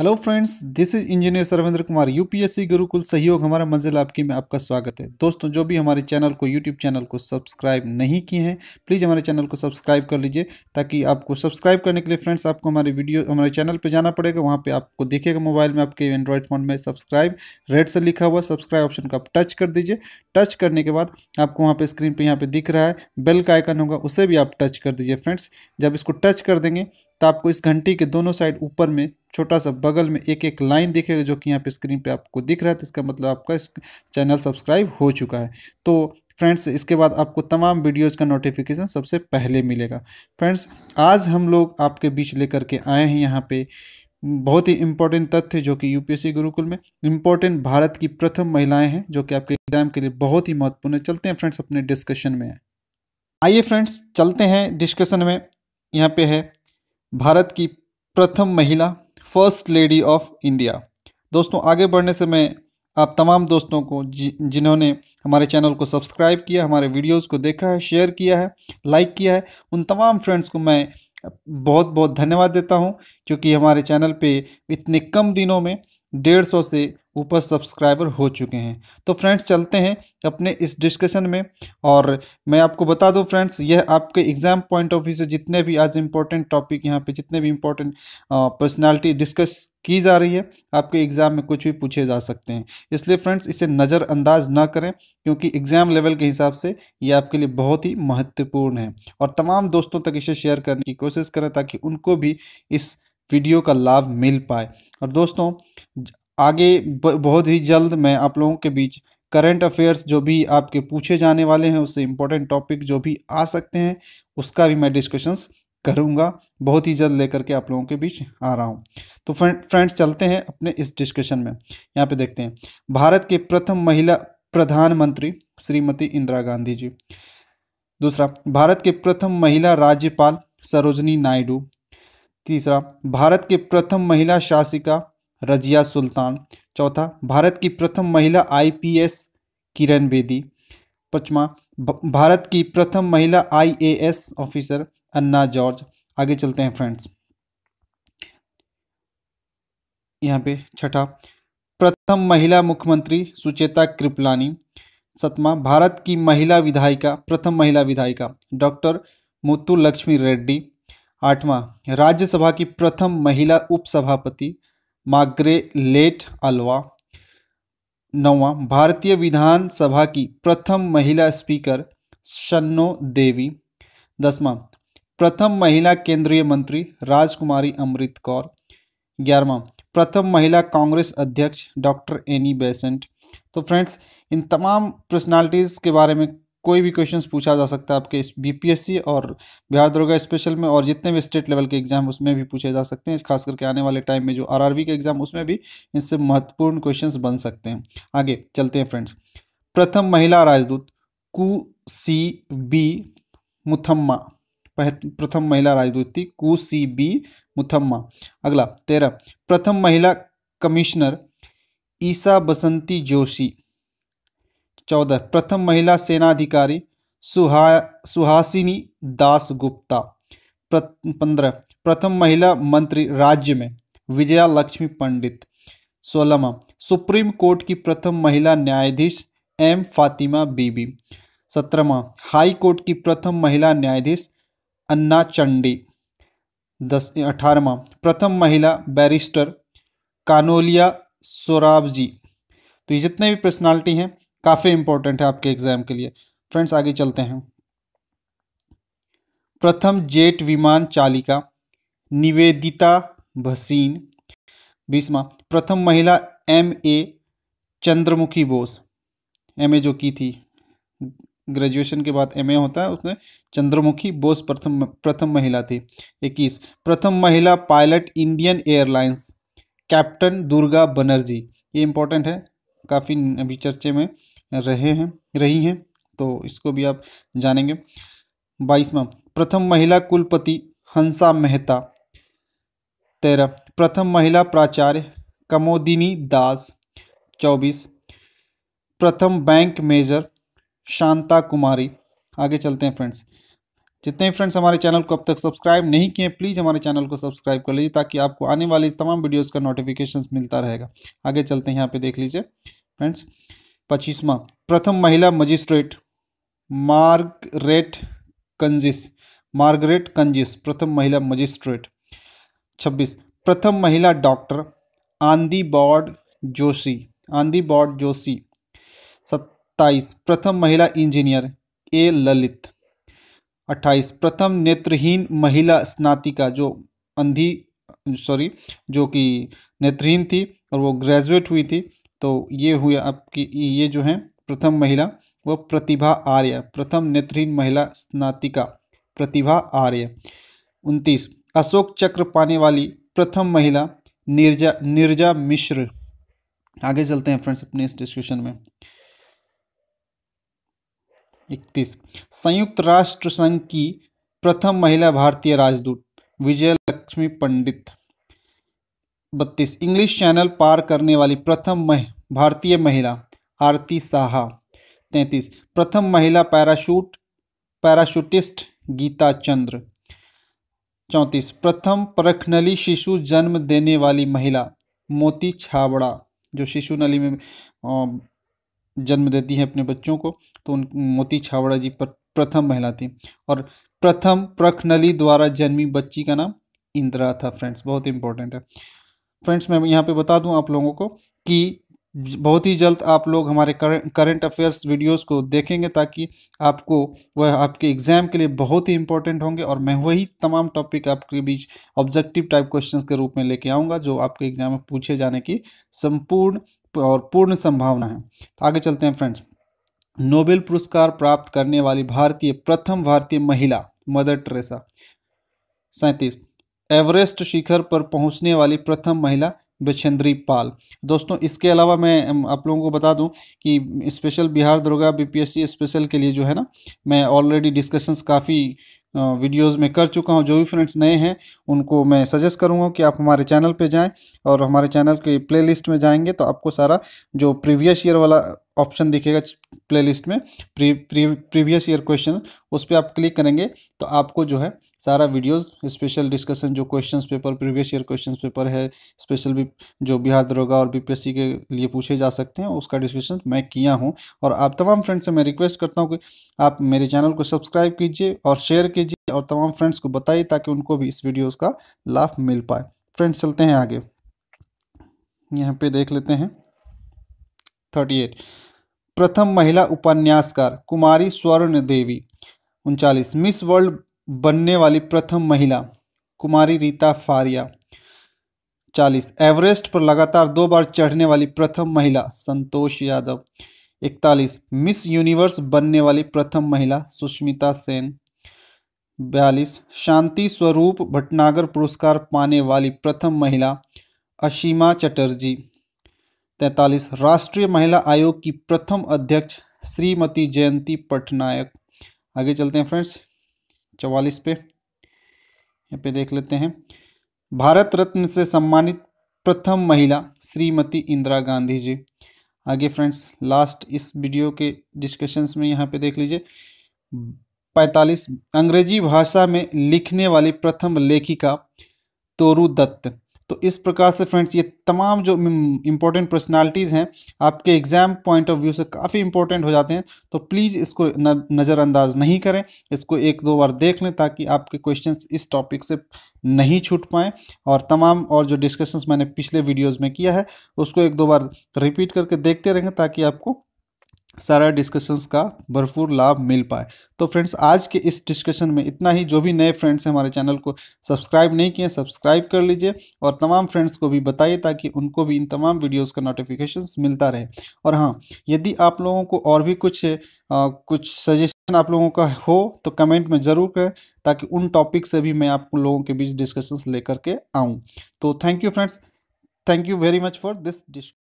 hello friends this is engineer Sarvendra Kumar UPSC Gurukul सहयोग हमारा मंजिल आपकी में आपका स्वागत है दोस्तों जो भी हमारे चैनल को यूट्यूब चैनल को सब्सक्राइब नहीं किए हैं प्लीज़ हमारे चैनल को सब्सक्राइब कर लीजिए ताकि आपको सब्सक्राइब करने के लिए फ्रेंड्स आपको हमारे वीडियो हमारे चैनल पर जाना पड़ेगा वहाँ पर आपको देखेगा मोबाइल में आपके एंड्रॉयड फ़ोन में सब्सक्राइब रेड से लिखा हुआ सब्सक्राइब ऑप्शन को आप टच कर दीजिए टच करने के बाद आपको वहाँ पर स्क्रीन पर यहाँ पर दिख रहा है बेल का आइकन होगा उसे भी आप टच कर दीजिए फ्रेंड्स जब इसको टच कर देंगे तो आपको इस घंटी के दोनों साइड ऊपर में छोटा सा बगल में एक एक लाइन दिखेगा जो कि यहाँ पे स्क्रीन पे आपको दिख रहा है तो इसका मतलब आपका इस चैनल सब्सक्राइब हो चुका है तो फ्रेंड्स इसके बाद आपको तमाम वीडियोज़ का नोटिफिकेशन सबसे पहले मिलेगा फ्रेंड्स आज हम लोग आपके बीच लेकर के आए हैं यहाँ पर बहुत ही इंपॉर्टेंट तथ्य जो कि यूपीएससी गुरुकुल में इंपॉर्टेंट भारत की प्रथम महिलाएं हैं जो कि आपके एग्जाम के लिए बहुत ही महत्वपूर्ण है चलते हैं फ्रेंड्स अपने डिस्कशन में आइए फ्रेंड्स चलते हैं डिस्कशन में यहाँ पे है भारत की प्रथम महिला फर्स्ट लेडी ऑफ इंडिया दोस्तों आगे बढ़ने से मैं आप तमाम दोस्तों को जिन्होंने हमारे चैनल को सब्सक्राइब किया हमारे वीडियोस को देखा है शेयर किया है लाइक किया है उन तमाम फ्रेंड्स को मैं बहुत बहुत धन्यवाद देता हूं क्योंकि हमारे चैनल पे इतने कम दिनों में डेढ़ सौ से ऊपर सब्सक्राइबर हो चुके हैं तो फ्रेंड्स चलते हैं अपने इस डिस्कशन में और मैं आपको बता दूं फ्रेंड्स यह आपके एग्ज़ाम पॉइंट ऑफ व्यू से जितने भी आज इम्पोर्टेंट टॉपिक यहाँ पे जितने भी इम्पोर्टेंट पर्सनालिटी डिस्कस की जा रही है आपके एग्ज़ाम में कुछ भी पूछे जा सकते हैं इसलिए फ्रेंड्स इसे नज़रअंदाज ना करें क्योंकि एग्ज़ाम लेवल के हिसाब से ये आपके लिए बहुत ही महत्वपूर्ण है और तमाम दोस्तों तक इसे शेयर करने की कोशिश करें ताकि उनको भी इस वीडियो का लाभ मिल पाए और दोस्तों आगे बहुत ही जल्द मैं आप लोगों के बीच करंट अफेयर्स जो भी आपके पूछे जाने वाले हैं उससे इम्पोर्टेंट टॉपिक जो भी आ सकते हैं उसका भी मैं डिस्कशंस करूँगा बहुत ही जल्द लेकर के आप लोगों के बीच आ रहा हूँ तो फ्रेंड्स चलते हैं अपने इस डिस्कशन में यहाँ पे देखते हैं भारत के प्रथम महिला प्रधानमंत्री श्रीमती इंदिरा गांधी जी दूसरा भारत के प्रथम महिला राज्यपाल सरोजनी नायडू तीसरा भारत की प्रथम महिला शासिका रजिया सुल्तान चौथा भारत की प्रथम महिला आईपीएस किरण बेदी पचमा भारत की प्रथम महिला आईएएस ऑफिसर अन्ना जॉर्ज आगे चलते हैं फ्रेंड्स यहाँ पे छठा प्रथम महिला मुख्यमंत्री सुचेता कृपलानी सतमा भारत की महिला विधायिका प्रथम महिला विधायिका डॉक्टर मुत्तु लक्ष्मी रेड्डी आठवां राज्यसभा की प्रथम महिला उपसभापति माग्रे लेट अलवा नौवा भारतीय विधानसभा की प्रथम महिला स्पीकर शन्नो देवी दसवां प्रथम महिला केंद्रीय मंत्री राजकुमारी अमृत कौर ग्यारहवा प्रथम महिला कांग्रेस अध्यक्ष डॉक्टर एनी बेसेंट तो फ्रेंड्स इन तमाम पर्सनालिटीज़ के बारे में कोई भी क्वेश्चन पूछा जा सकता है आपके इस बीपीएससी और बिहार दरोगा स्पेशल में और जितने भी स्टेट लेवल के एग्जाम उसमें भी पूछे जा सकते हैं खास करके आने वाले टाइम में जो आरआरबी के एग्जाम उसमें भी इनसे महत्वपूर्ण क्वेश्चन बन सकते हैं आगे चलते हैं फ्रेंड्स प्रथम महिला राजदूत कु सी बी मुथम्मा प्रथम महिला राजदूत थी कु सी बी मुथम्मा अगला तेरह प्रथम महिला कमिश्नर ईसा बसंती जोशी चौदह प्रथम महिला सेनाधिकारी सुहा सुहासिनी दास गुप्ता पंद्रह प्रथम महिला मंत्री राज्य में विजया लक्ष्मी पंडित सोलहवा सुप्रीम कोर्ट की प्रथम महिला न्यायाधीश एम फातिमा बीबी सत्रहवा हाई कोर्ट की प्रथम महिला न्यायाधीश अन्ना चंडी दस अठारहवा प्रथम महिला बैरिस्टर कानोलिया सोराबजी तो ये जितने भी पर्सनालिटी हैं काफ़ी इंपॉर्टेंट है आपके एग्ज़ाम के लिए फ्रेंड्स आगे चलते हैं प्रथम जेट विमान चालिका निवेदिता भसीन बीसवा प्रथम महिला M A Chandramukhi Bose M A जो की थी ग्रेजुएशन के बाद एम ए होता है उसमें चंद्रमुखी बोस प्रथम प्रथम महिला थी इक्कीस प्रथम महिला pilot Indian Airlines captain Durga Banerjee ये इंपॉर्टेंट है काफ़ी अभी चर्चे में रहे हैं रही हैं तो इसको भी आप जानेंगे बाईसवा प्रथम महिला कुलपति हंसा मेहता तेरह प्रथम महिला प्राचार्य कमोदिनी दास चौबीस प्रथम बैंक मेजर शांता कुमारी आगे चलते हैं फ्रेंड्स जितने फ्रेंड्स हमारे चैनल को अब तक सब्सक्राइब नहीं किए प्लीज़ हमारे चैनल को सब्सक्राइब कर लीजिए ताकि आपको आने वाली तमाम वीडियोस का नोटिफिकेशन मिलता रहेगा आगे चलते हैं यहाँ पे देख लीजिए फ्रेंड्स पच्चीसवा प्रथम महिला magistrate Margaret Cousins Margaret Cousins प्रथम महिला मजिस्ट्रेट छब्बीस प्रथम महिला डॉक्टर आंदी बॉड जोशी आंदी बॉड जोशी सत्ताईस प्रथम महिला इंजीनियर ए ललित अट्ठाईस प्रथम नेत्रहीन महिला स्नातिका जो अंधी सॉरी जो कि नेत्रहीन थी और वो ग्रेजुएट हुई थी तो ये हुई आपकी ये जो है प्रथम महिला वह प्रतिभा आर्य प्रथम नेत्रहीन महिला स्नातिका प्रतिभा आर्य उनतीस अशोक चक्र पाने वाली प्रथम महिला निर्जा निर्जा मिश्र आगे चलते हैं फ्रेंड्स अपने इस डिस्कशन में इकतीस संयुक्त राष्ट्र संघ की प्रथम महिला भारतीय राजदूत विजय लक्ष्मी पंडित बत्तीस इंग्लिश चैनल पार करने वाली प्रथम मह, भारतीय महिला आरती साहा तैंतीस प्रथम महिला पैराशूट पैराशूटिस्ट गीता चंद्र चौंतीस प्रथम परखनली शिशु जन्म देने वाली महिला मोती छाबड़ा जो शिशु नली में जन्म देती है अपने बच्चों को तो उन मोती छाबड़ा जी पर प्रथम महिला थी और प्रथम प्रखनली द्वारा जन्मी बच्ची का नाम इंदिरा था फ्रेंड्स बहुत इंपॉर्टेंट है फ्रेंड्स मैं यहाँ पे बता दूँ आप लोगों को कि बहुत ही जल्द आप लोग हमारे करंट अफेयर्स वीडियोस को देखेंगे ताकि आपको वह आपके एग्ज़ाम के लिए बहुत ही इंपॉर्टेंट होंगे और मैं वही तमाम टॉपिक आपके बीच ऑब्जेक्टिव टाइप क्वेश्चंस के रूप में लेके आऊँगा जो आपके एग्ज़ाम में पूछे जाने की संपूर्ण और पूर्ण संभावना है तो आगे चलते हैं फ्रेंड्स नोबेल पुरस्कार प्राप्त करने वाली भारतीय प्रथम भारतीय महिला मदर ट्रेसा सैंतीस एवरेस्ट शिखर पर पहुँचने वाली प्रथम महिला बछेंद्री पाल दोस्तों इसके अलावा मैं आप लोगों को बता दूं कि special Bihar Durga BPSC special के लिए जो है ना मैं ऑलरेडी डिस्कशंस काफ़ी वीडियोस में कर चुका हूं जो भी फ्रेंड्स नए हैं उनको मैं सजेस्ट करूंगा कि आप हमारे चैनल पे जाएं और हमारे चैनल के प्लेलिस्ट में जाएंगे तो आपको सारा जो प्रीवियस ईयर वाला ऑप्शन दिखेगा प्लेलिस्ट में pre, pre, previous year question उस पर आप क्लिक करेंगे तो आपको जो है सारा वीडियोस स्पेशल डिस्कशन जो questions paper previous year questions paper है स्पेशल भी जो बिहार दरोगा और बीपीएससी के लिए पूछे जा सकते हैं उसका डिस्कशन मैं किया हूँ और आप तमाम फ्रेंड्स से मैं रिक्वेस्ट करता हूँ कि आप मेरे चैनल को सब्सक्राइब कीजिए और शेयर कीजिए और तमाम फ्रेंड्स को बताइए ताकि उनको भी इस वीडियोज़ का लाभ मिल पाए फ्रेंड्स चलते हैं आगे यहाँ पे देख लेते हैं थर्टी एट प्रथम महिला उपन्यासकार कुमारी स्वर्ण देवी उनचालीस मिस वर्ल्ड बनने वाली प्रथम महिला कुमारी रीता फारिया चालीस एवरेस्ट पर लगातार दो बार चढ़ने वाली प्रथम महिला संतोष यादव इकतालीस मिस यूनिवर्स बनने वाली प्रथम महिला सुष्मिता सेन बयालीस शांति स्वरूप भटनागर पुरस्कार पाने वाली प्रथम महिला अशीमा चटर्जी तैतालीस राष्ट्रीय महिला आयोग की प्रथम अध्यक्ष श्रीमती जयंती पटनायक आगे चलते हैं फ्रेंड्स चवालीस पे यहाँ पे देख लेते हैं भारत रत्न से सम्मानित प्रथम महिला श्रीमती इंदिरा गांधी जी आगे फ्रेंड्स लास्ट इस वीडियो के डिस्कशंस में यहाँ पे देख लीजिए पैंतालीस अंग्रेजी भाषा में लिखने वाली प्रथम लेखिका तोरू दत्त तो इस प्रकार से फ्रेंड्स ये तमाम जो इम्पोर्टेंट पर्सनालिटीज़ हैं आपके एग्ज़ाम पॉइंट ऑफ व्यू से काफ़ी इंपॉर्टेंट हो जाते हैं तो प्लीज़ इसको नज़रअंदाज नहीं करें इसको एक दो बार देख लें ताकि आपके क्वेश्चन इस टॉपिक से नहीं छूट पाएँ और तमाम और जो डिस्कशंस मैंने पिछले वीडियोज़ में किया है उसको एक दो बार रिपीट करके देखते रहें ताकि आपको सारा डिस्कशंस का भरपूर लाभ मिल पाए तो फ्रेंड्स आज के इस डिस्कशन में इतना ही जो भी नए फ्रेंड्स हैं हमारे चैनल को सब्सक्राइब नहीं किए सब्सक्राइब कर लीजिए और तमाम फ्रेंड्स को भी बताइए ताकि उनको भी इन तमाम वीडियोस का नोटिफिकेशंस मिलता रहे और हाँ यदि आप लोगों को और भी कुछ आ, कुछ सजेशन आप लोगों का हो तो कमेंट में ज़रूर करें ताकि उन टॉपिक से भी मैं आप लोगों के बीच डिस्कशंस लेकर के आऊँ तो thank you friends thank you very much for this disc